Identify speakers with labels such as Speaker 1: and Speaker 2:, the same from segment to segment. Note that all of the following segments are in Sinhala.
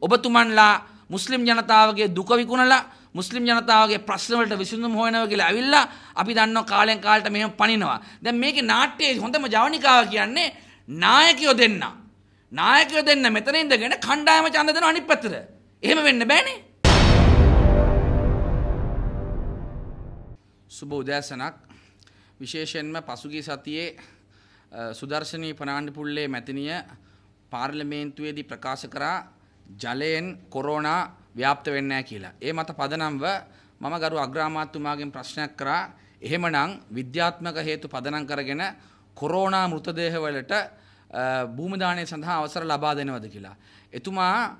Speaker 1: ඔබතුමන්ලා මුස්ලිම් ජනතාවගේ දුක විකුණලා මුස්ලිම් ජනතාවගේ ප්‍රශ්නවලට විසඳුම් හොයනවා කියලා ඇවිල්ලා අපි දන්නවා කාලෙන් කාලට මෙහෙම පනිනවා. දැන් මේකේ නාට්‍යයේ හොඳම ජවනිකාව කියන්නේ නායකයෝ දෙන්න. නායකයෝ දෙන්න මෙතන ඉඳගෙන කණ්ඩායම ඡන්ද දෙනවා අනිත් පැත්තට. එහෙම වෙන්න බෑනේ. සුබ උදෑසනක්. විශේෂයෙන්ම පසුගිය සතියේ සුදර්ශනී පනාණ්ඩිපුල්ලේ මැතිනිය පාර්ලිමේන්තුවේදී ප්‍රකාශ කරා ජලයෙන් කොරෝනා ව්‍යාප්ත වෙන්නේ කියලා. ඒ මත පදනම්ව මම ගරු අග්‍රාමාත්‍යතුමාගෙන් ප්‍රශ්නයක් කරා එහෙමනම් විද්‍යාත්මක හේතු පදනම් කරගෙන කොරෝනා මෘතදේහවලට භූමි දාණය සඳහා අවසර ලබා දෙනවද කියලා. එතුමා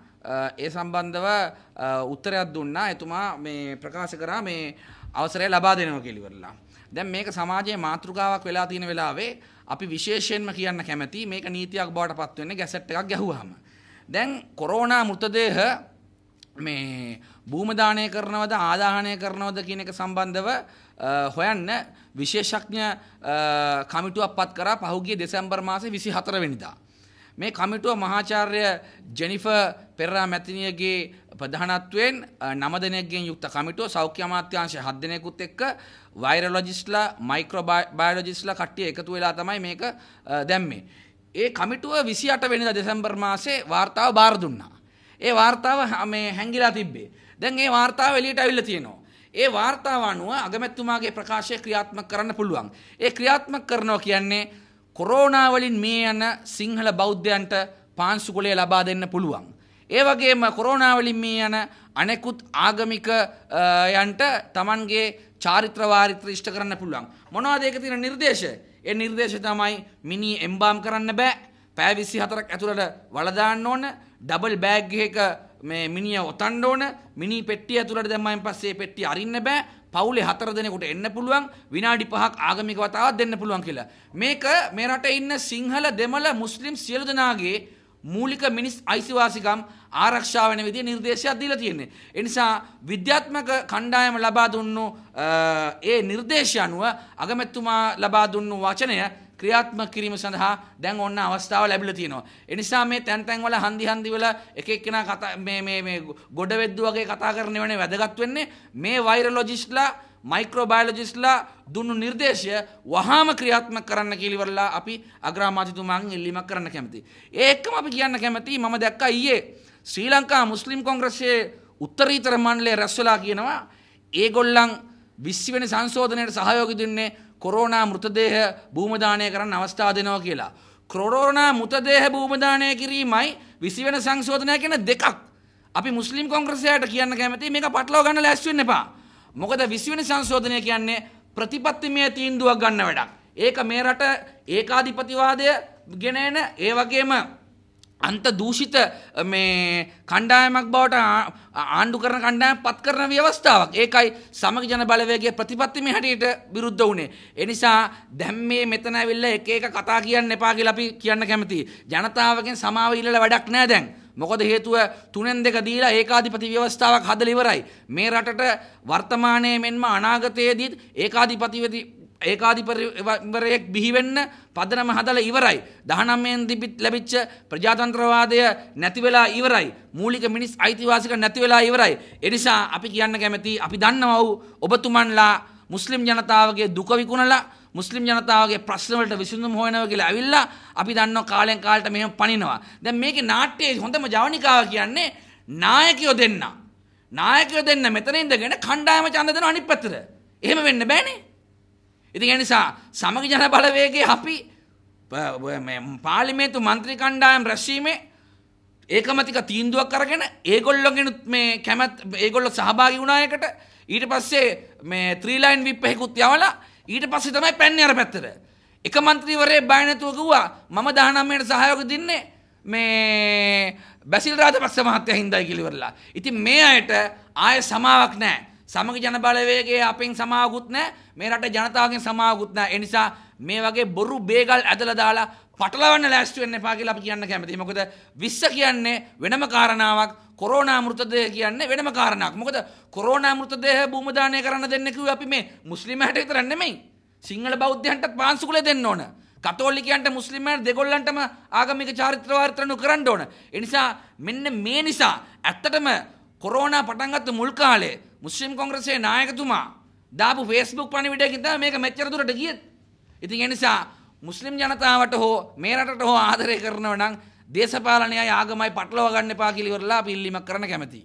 Speaker 1: ඒ සම්බන්ධව උත්තරයක් දුන්නා. එතුමා මේ ප්‍රකාශ කරා මේ අවසරය ලබා දෙනවා කියලා ඉවරලා. දැන් මේක සමාජයේ මාතෘකාවක් වෙලා තියෙන වෙලාවේ අපි විශේෂයෙන්ම කියන්න කැමති මේක නීතියක් බවට පත් වෙන්නේ ගැසට් එකක් ගැහුවාම. දැන් කොරෝනා මෘතදේහ මේ භූමදානය කරනවද ආදාහනය කරනවද කියන එක සම්බන්ධව හොයන්න විශේෂඥ කමිටුවක් පත් කරා පහුගිය දෙසැම්බර් මාසේ 24 වෙනිදා. මේ කමිටුව මහාචාර්ය ජෙනිෆ පෙරා මැතිනියගේ ප්‍රධානත්වයෙන් නම දෙනෙක්ගෙන් යුක්ත කමිටුව සෞඛ්‍ය අමාත්‍යාංශය හත් දෙනෙකුත් එක්ක වෛරොලොජිස්ට්ලා මයික්‍රෝ බයොලොජිස්ට්ලා කට්ටිය එකතු වෙලා තමයි මේක දැම්මේ. ඒ කමිටුව විසි අට වෙනිද දෙසැම්බර් මාසේ වාර්තාව බාර දුන්නා. ඒ වාර්තාව මේ හැංගිලා තිබ්බේ. දැන් ඒ වාර්තාව එලියට ඇවිල්ලා තියෙනවා. ඒ වාර්තාව අනුව අගමැතිතුමාගේ ප්‍රකාශය ක්‍රියාත්මක කරන්න පුළුවන්. ඒ ක්‍රියාත්මක කරනවා කියන්නේ කොරෝනා වලින් මේ යන සිංහල බෞද්ධයන්ට පාන්සු කුලය ලබා දෙන්න පුළුවන්. ඒ වගේම කොරෝනාවලින් මේ යන අනෙකුත් ආගමික යන්ට තමන්ගේ චාරිත්‍ර වාරිත්‍ර ඉෂ්ට කරන්න පුළුවන්. මොනවද ඒක තියෙන නිර්දේශය? ඒ නිර්දේශය තමයි මිනි එම්බාම් කරන්න බෑ. පෑ 24ක් ඇතුළට වල දාන්න ඕන. ඩබල් බෑග් එකක මේ මිනිය ඔතන්න ඕන. මිනි පෙට්ටිය ඇතුළට දැම්මයින් පස්සේ පෙට්ටිය අරින්න බෑ. පවුලේ හතර දෙනෙකුට එන්න පුළුවන් විනාඩි පහක් ආගමික වතාවක් දෙන්න පුළුවන් කියලා. මේක මේ රටේ ඉන්න සිංහල දෙමළ මුස්ලිම් සියලු දෙනාගේ මූලික මිනිස් අයිසිවාසිකම් ආරක්ෂා වෙන විදිහේ නිර්දේශයක් දීලා තියෙන්නේ. ඒ නිසා විද්‍යාත්මක කණ්ඩායම ලබා දුන්නු ඒ නිර්දේශය අනුව අගමැතිතුමා ලබා දුන්නු වචනය ක්‍රියාත්මක කිරීම සඳහා දැන් ඔන්න අවස්ථාව ලැබිලා තියෙනවා. ඒ නිසා මේ තැන් තැන් වල හන්දි හන්දි වල එක එක්කෙනා කතා මේ මේ මේ ගොඩ වෙද්දු වගේ කතා කරන වෙන්නේ වැදගත් වෙන්නේ මේ වෛරොලොජිස්ට්ලා මයික්‍රෝබයලොජිස්ලා දුන්නු නිර්දේශය වහාම ක්‍රියාත්මක කරන්න කියලා අපි අග්‍රාමාත්‍යතුමාගෙන් ඉල්ලීමක් කරන්න කැමතියි. ඒකම අපි කියන්න කැමතියි මම දැක්කා ඊයේ ශ්‍රී ලංකා මුස්ලිම් කොංග්‍රසයේ උත්තරීතර මණ්ඩලය රැස්වලා කියනවා ඒගොල්ලන් 20 වෙනි සංශෝධනයට සහයෝගය දුන්නේ කොරෝනා මෘතදේහ භූමදානය කරන්න අවස්ථා දෙනවා කියලා. කොරෝනා මුතදේහ භූමදානය කිරීමයි විසිවෙන සංශෝධනය කියන දෙකක්. අපි මුස්ලිම් කොංග්‍රසයට කියන්න කැමති මේක පටලව ගන්න ලැස්වෙන්න එපා. මොකද විසිවෙන සංශෝධනය කියන්නේ ප්‍රතිපත්තිමය තීන්දුවක් ගන්න වැඩක්. ඒක මේ රට ඒකාධිපතිවාදය ගෙනන ඒ වගේම අන්ත දූෂිත මේ කණ්ඩායමක් බවට ආණ්ඩු කරන කණ්ඩායම් පත් කරන ව්‍යවස්ථාවක්. ඒකයි සමග ජන බලවේගයේ ප්‍රතිපත්ති මේ හැටියට විරුද්ධ වුණේ. ඒ නිසා දැන් මේ මෙතන ඇවිල්ලා එක එක කතා කියන්න එපා කියලා අපි කියන්න කැමතියි. ජනතාවගෙන් සමාව ඉල්ලලා වැඩක් නෑ දැන්. මොකද හේතුව තුනෙන් දෙක දීලා ඒකාධිපති ව්‍යවස්ථාවක් හදලා ඉවරයි. මේ රටට වර්තමානයේ මෙන්ම අනාගතයේදීත් ඒකාධිපතිවදී ඒකාධිපරිවරයෙක් බිහිවෙන්න පදනම හදලා ඉවරයි. 19න් තිබිත් ලැබිච්ච ප්‍රජාතන්ත්‍රවාදය නැති වෙලා ඉවරයි. මූලික මිනිස් අයිතිවාසික නැති වෙලා ඉවරයි. ඒ නිසා අපි කියන්න කැමති අපි දන්නවා ඔබතුමන්ලා මුස්ලිම් ජනතාවගේ දුක විකුණලා මුස්ලිම් ජනතාවගේ ප්‍රශ්නවලට විසඳුම් හොයනවා කියලා ඇවිල්ලා අපි දන්නවා කාලෙන් කාලට මෙහෙම පනිනවා. දැන් මේකේ නාට්‍යයේ හොඳම ජවනිකාව කියන්නේ නායකයෝ දෙන්න. නායකයෝ දෙන්න මෙතන ඉඳගෙන කණ්ඩායම ඡන්ද දෙනවා අනිත් පැත්තට. එහෙම වෙන්න බෑනේ. ඉතින් ඒ නිසා සමග ජන බලවේගයේ අපි පාර්ලිමේන්තු മന്ത്രി කණ්ඩායම් රැස්වීමේ ඒකමතික තීන්දුවක් අරගෙන ඒගොල්ලොගෙනුත් මේ කැමැත් ඒගොල්ලෝ සහභාගී වුණා එකට ඊට පස්සේ මේ ත්‍රී ලයින් විප් එකකුත් යවලා ඊට පස්සේ තමයි පැන්නේ අර පැත්තට එක മന്ത്രിවරේ බය නැතුව කිව්වා මම 19 ට සහයෝග දෙන්නේ මේ බැසිල් රාජපක්ෂ මහත්තයා හින්දායි කියලා ඉවරලා. ඉතින් මේ අයට ආය සමාවක් නැහැ. සමග ජන බලවේගයේ අපෙන් සමාවකුත් නැහැ. මේ රටේ ජනතාවගෙන් සමාවකුත් නැහැ. ඒ නිසා මේ වගේ බොරු බේගල් ඇදලා දාලා පටලවන්න ලෑස්ති වෙන්න එපා කියලා අපි කියන්න කැමතියි. මොකද 20 කියන්නේ වෙනම කාරණාවක්. කොරෝනා මෘතදේහ කියන්නේ වෙනම කාරණාවක්. මොකද කොරෝනා මෘතදේහ භූමදානය කරන්න දෙන්න කිව්වේ අපි මේ මුස්ලිම් හැට විතර නෙමෙයි. සිංහල බෞද්ධයන්ටත් පාන්සුකුලේ දෙන්න ඕන. කතෝලිකයන්ට මුස්ලිමයන් දෙගොල්ලන්ටම ආගමික චාරිත්‍ර වාරිත්‍ර කරන්න ඕන. ඒ නිසා මෙන්න මේ නිසා ඇත්තටම කොරෝනා පටන්ගත්තු මුල් කාලේ මුස්ලිම් කොංග්‍රසේ නායකතුමා දාපු ෆේස්බුක් පණිවිඩයකින් තමයි මේක මෙච්චර දුරට ගියේ. ඉතින් ඒ නිසා මුස්ලිම් ජනතාවට හෝ මේ රටට හෝ ආදරය කරනව නම් දේශපාලනයයි ආගමයි පටලවා ගන්න එපා කියලා ඉවරලා අපි ඉල්ලීමක් කරන්න කැමතියි.